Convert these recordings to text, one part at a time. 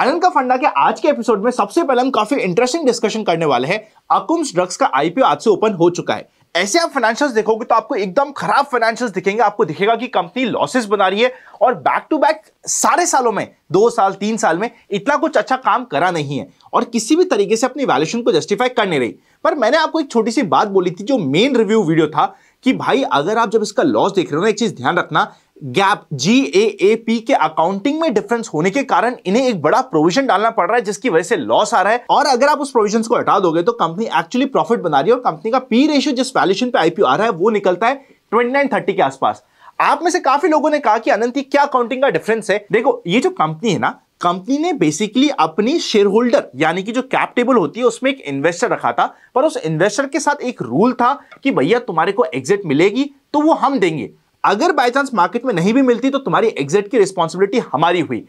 आनंद का फंडा के आज के एपिसोड में सबसे पहले हम काफी इंटरेस्टिंग डिस्कशन करने वाले हैं अकुम्स ड्रग्स का आईपीओ आज से ओपन हो चुका है ऐसे आप फाइनेंशियल्स देखोगे तो आपको एकदम खराब फाइनेंशियल्स दिखेंगे आपको दिखेगा कि कंपनी लॉसेस बना रही है और बैक टू बैक सारे सालों में दो साल तीन साल में इतना कुछ अच्छा काम करा नहीं है और किसी भी तरीके से अपनी वैल्यूशन को जस्टिफाई कर नहीं रही पर मैंने आपको एक छोटी सी बात बोली थी जो मेन रिव्यू वीडियो था कि भाई अगर आप जब इसका लॉस देख रहे हो ना एक चीज ध्यान रखना gap G A A P के अकाउंटिंग में डिफरेंस होने के कारण इन्हें एक बड़ा प्रोविजन डालना पड़ रहा है जिसकी वजह से लॉस आ रहा है और अगर आप उस प्रोविजन को हटा दोगे तो कंपनी एक्चुअली प्रॉफिट बना रही है और कंपनी का पी रेशियो जिस वैल्यूशन पे आईपीओ आ रहा है वो निकलता है ट्वेंटी नाइन थर्टी के आसपास आप में से काफी लोगों ने कहा कि अनंत क्या अकाउंटिंग का डिफरेंस है देखो ये जो कंपनी है ना कंपनी ने बेसिकली अपनी शेयर होल्डर यानी कि जो कैप टेबल होती है उसमें एक इन्वेस्टर रखा था पर उस इन्वेस्टर के साथ एक रूल था कि भैया तुम्हारे को एग्जिट मिलेगी तो वो हम देंगे अगर बाई चांस मार्केट में नहीं भी मिलती तो तुम्हारी एग्जिट की रिस्पॉन्सिबिलिटी हमारी हुई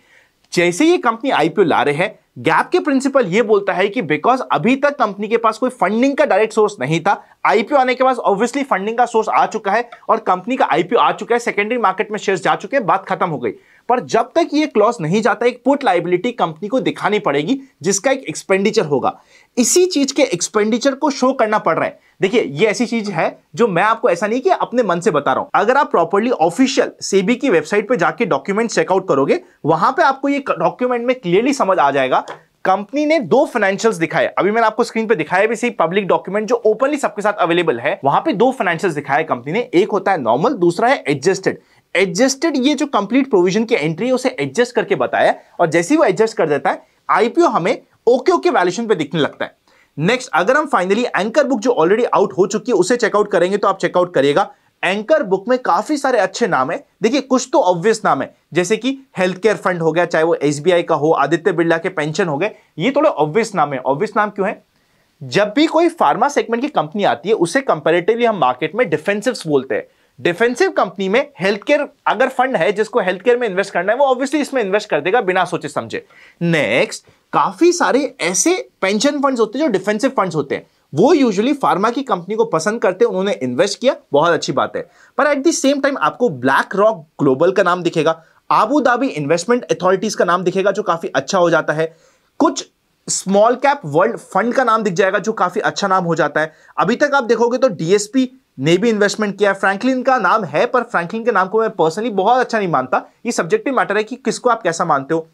जैसे ये कंपनी आईपीओ ला रहे हैं गैप के प्रिंसिपल ये बोलता है कि बिकॉज अभी तक कंपनी के पास कोई फंडिंग का डायरेक्ट सोर्स नहीं था आईपीओ आने के बाद ऑब्वियसली फंडिंग का सोर्स आ चुका है और कंपनी का आईपीओ आ चुका है सेकेंडरी मार्केट में शेयर्स जा चुके हैं बात खत्म हो गई पर जब तक ये क्लॉज नहीं जाता एक पुट लाइबिलिटी कंपनी को दिखानी पड़ेगी जिसका एक एक्सपेंडिचर होगा इसी चीज के एक्सपेंडिचर को शो करना पड़ रहा है देखिए ये ऐसी चीज है जो मैं आपको ऐसा नहीं कि अपने मन से बता रहा हूं अगर आप प्रॉपरली ऑफिशियल सेबी की वेबसाइट पे जाके डॉक्यूमेंट चेकआउट करोगे वहां पे आपको ये डॉक्यूमेंट में क्लियरली समझ आ जाएगा कंपनी ने दो फाइनेंशियल्स दिखाए अभी मैंने आपको स्क्रीन पे दिखाया भी सही पब्लिक डॉक्यूमेंट जो ओपनली सबके साथ अवेलेबल है वहां पे दो फाइनेंशियल्स दिखाए कंपनी ने एक होता है नॉर्मल दूसरा है एडजस्टेड एडजस्टेड ये जो कंप्लीट प्रोविजन की एंट्री है उसे एडजस्ट करके बताया और जैसे ही वो एडजस्ट कर देता है आईपीओ हमें ओके ओके वैल्यूशन पे दिखने लगता है नेक्स्ट अगर हम फाइनली एंकर बुक जो ऑलरेडी आउट हो चुकी है उसे चेकआउट करेंगे तो आप चेकआउट करिएगा एंकर बुक में काफी सारे अच्छे नाम है देखिए कुछ तो ऑब्वियस नाम है जैसे कि हेल्थ केयर फंड हो गया चाहे वो एसबीआई का हो आदित्य बिरला के पेंशन हो गए ये थोड़े ऑब्वियस नाम है ऑब्वियस नाम क्यों है जब भी कोई फार्मा सेगमेंट की कंपनी आती है उसे कंपेरेटिवली हम मार्केट में डिफेंसिव बोलते हैं डिफेंसिव कंपनी में हेल्थ केयर अगर फंड है जिसको हेल्थ केयर में इन्वेस्ट करना है वो ऑब्वियसली इसमें इन्वेस्ट कर देगा बिना सोचे समझे नेक्स्ट काफी सारे ऐसे पेंशन फंड्स होते हैं जो डिफेंसिव फंड्स होते हैं वो यूजुअली फार्मा की कंपनी को पसंद करते हैं उन्होंने इन्वेस्ट किया बहुत अच्छी बात है पर एट द सेम टाइम आपको ब्लैक रॉक ग्लोबल का नाम दिखेगा आबू धाबी इन्वेस्टमेंट अथॉरिटीज का नाम दिखेगा जो काफी अच्छा हो जाता है कुछ स्मॉल कैप वर्ल्ड फंड का नाम दिख जाएगा जो काफी अच्छा नाम हो जाता है अभी तक आप देखोगे तो डीएसपी ने भी इन्वेस्टमेंट किया है फ्रैंकलिन का नाम है पर फ्रैंकलिन के नाम को मैं पर्सनली बहुत अच्छा नहीं मानता ये सब्जेक्टिव मैटर है कि किसको आप कैसा मानते हो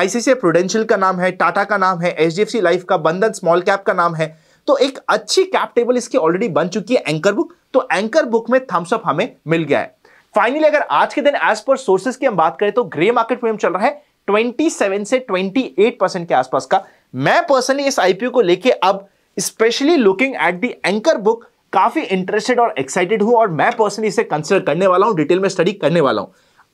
आईसीसी प्रोडेंशियल का नाम है टाटा का नाम है एच लाइफ का बंधन स्मॉल कैप का नाम है तो एक अच्छी कैप टेबल इसकी ऑलरेडी बन चुकी है एंकर बुक तो एंकर बुक में थम्सअप हमें मिल गया है फाइनली अगर आज के दिन एज पर सोर्सेज की हम बात करें तो ग्रे मार्केट में चल रहा है 27 से 28 परसेंट के आसपास का मैं पर्सनली इस आईपीओ को लेके अब specially looking at the anchor book काफी इंटरेस्टेड और एक्साइटेड हूं और मैं पर्सनली इसे कंसिडर करने वाला हूं डिटेल में स्टडी करने वाला हूं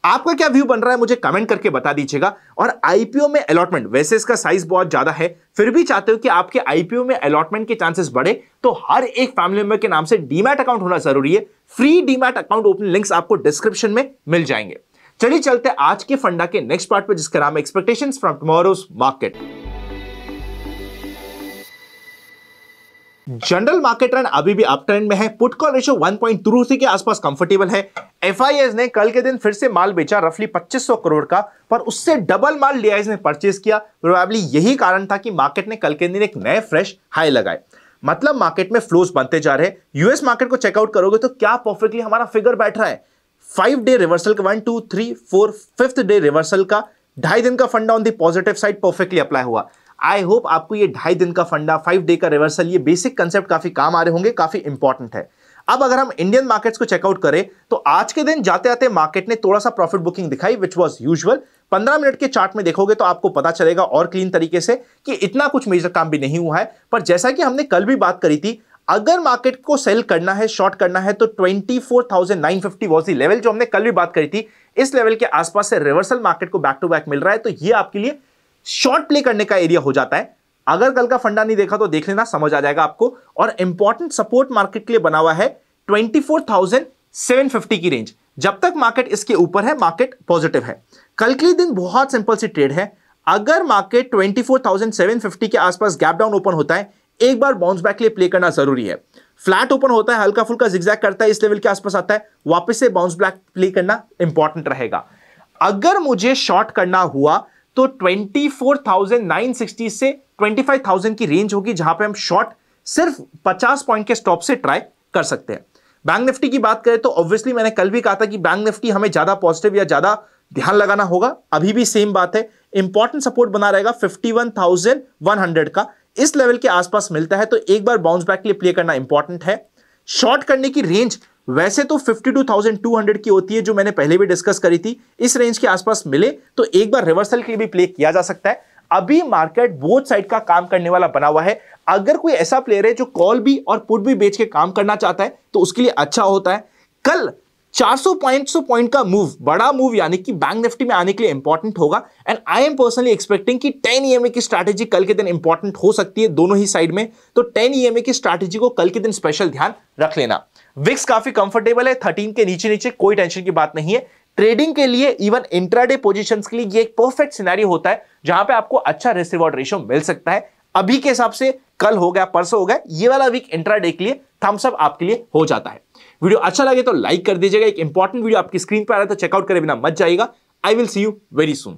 आपका क्या व्यू बन रहा है मुझे कमेंट करके बता दीजिएगा और आईपीओ में अलॉटमेंट वैसे इसका साइज बहुत ज्यादा है फिर भी चाहते हो कि आपके आईपीओ में अलॉटमेंट के चांसेस बढ़े तो हर एक फैमिली मेंबर के नाम से डीमैट अकाउंट होना जरूरी है free demat account open links आपको डिस्क्रिप्शन में मिल जाएंगे चलिए चलते आज के फंडा के नेक्स्ट पार्ट पर जिसका नाम expectation from tomorrow's market general market trend अभी भी अप ट्रेंड में है पुट कॉल रेशियो 1.23 के आसपास कंफर्टेबल है एफ ने कल के दिन फिर से माल बेचा रफली 2500 करोड़ का पर उससे डबल माल डी ने परचेज किया प्रोबेबली यही कारण था कि मार्केट ने कल के दिन एक नए फ्रेश हाई लगाए मतलब मार्केट में फ्लोज बनते जा रहे हैं यूएस मार्केट को चेकआउट करोगे तो क्या परफेक्टली हमारा फिगर बैठ रहा है फाइव डे रिवर्सल का one two three four fifth day reversal का ढाई दिन का फंडा on the positive side perfectly apply हुआ आई होप आपको ये ढाई दिन का फंडा फाइव डे का रिवर्सल ये बेसिक कंसेप्ट काफी काम आ रहे होंगे काफी इंपॉर्टेंट है अब अगर हम इंडियन मार्केट्स को चेकआउट करें तो आज के दिन जाते आते मार्केट ने थोड़ा सा प्रॉफिट बुकिंग दिखाई विच वॉज यूजल 15 मिनट के चार्ट में देखोगे तो आपको पता चलेगा और क्लीन तरीके से कि इतना कुछ मेजर काम भी नहीं हुआ है पर जैसा कि हमने कल भी बात करी थी अगर मार्केट को सेल करना है शॉर्ट करना है तो 24,950 वॉज दी लेवल जो हमने कल भी बात करी थी इस लेवल के आसपास से रिवर्सल मार्केट को बैक टू बैक मिल रहा है तो ये आपके लिए शॉर्ट प्ले करने का एरिया हो जाता है अगर कल का फंडा नहीं देखा तो देख लेना समझ आ जाएगा आपको और इंपॉर्टेंट सपोर्ट मार्केट के लिए बना हुआ है 24,750 की रेंज जब तक मार्केट इसके ऊपर है मार्केट पॉजिटिव है कल के दिन बहुत सिंपल सी ट्रेड है अगर मार्केट 24,750 के आसपास गैप डाउन ओपन होता है एक बार बाउंस बैक के लिए प्ले करना जरूरी है फ्लैट ओपन होता है हल्का फुल्का जिग्जैक करता है इस लेवल के आसपास आता है वापस से बाउंस बैक प्ले करना इंपॉर्टेंट रहेगा अगर मुझे शॉर्ट करना हुआ तो 24,960 से 25,000 की रेंज होगी जहां पे हम शॉर्ट सिर्फ 50 पॉइंट के स्टॉप से ट्राई कर सकते हैं बैंक निफ्टी की बात करें तो ऑब्वियसली मैंने कल भी कहा था कि बैंक निफ्टी हमें ज्यादा पॉजिटिव या ज्यादा ध्यान लगाना होगा अभी भी सेम बात है इंपॉर्टेंट सपोर्ट बना रहेगा 51,100 का इस लेवल के आसपास मिलता है तो एक बार बाउंस बैक के लिए प्ले करना इंपॉर्टेंट है शॉर्ट करने की रेंज वैसे तो 52,200 की होती है जो मैंने पहले भी डिस्कस करी थी इस रेंज के आसपास मिले तो एक बार रिवर्सल के लिए भी प्ले किया जा सकता है अभी मार्केट बोथ साइड का काम करने वाला बना हुआ है अगर कोई ऐसा प्लेयर है जो कॉल भी और पुट भी बेच के काम करना चाहता है तो उसके लिए अच्छा होता है कल 400 पॉइंट सौ पॉइंट का मूव बड़ा मूव यानी कि बैंक निफ्टी में आने के लिए इंपॉर्टेंट होगा and I am personally expecting कि 10 ईएमए की स्ट्रैटेजी कल के दिन इंपॉर्टेंट हो सकती है दोनों ही साइड में तो 10 ईएमए की स्ट्रैटेजी को कल के दिन स्पेशल ध्यान रख लेना विक्स काफी कंफर्टेबल है थर्टीन के नीचे नीचे कोई टेंशन की बात नहीं है ट्रेडिंग के लिए इवन इंट्राडे पोजिशन के लिए ये एक परफेक्ट सिनेरियो होता है जहां पर आपको अच्छा रिस्क रिवॉर्ड रेशियो मिल सकता है अभी के हिसाब से कल हो गया परसों हो गया ये वाला वीक इंट्राडे के लिए थम्सअप आपके लिए हो जाता है वीडियो अच्छा लगे तो लाइक कर दीजिएगा एक इंपॉर्टेंट वीडियो आपकी स्क्रीन पर आ रहा है तो चेकआउट करे बिना मत जाएगा I will see you very soon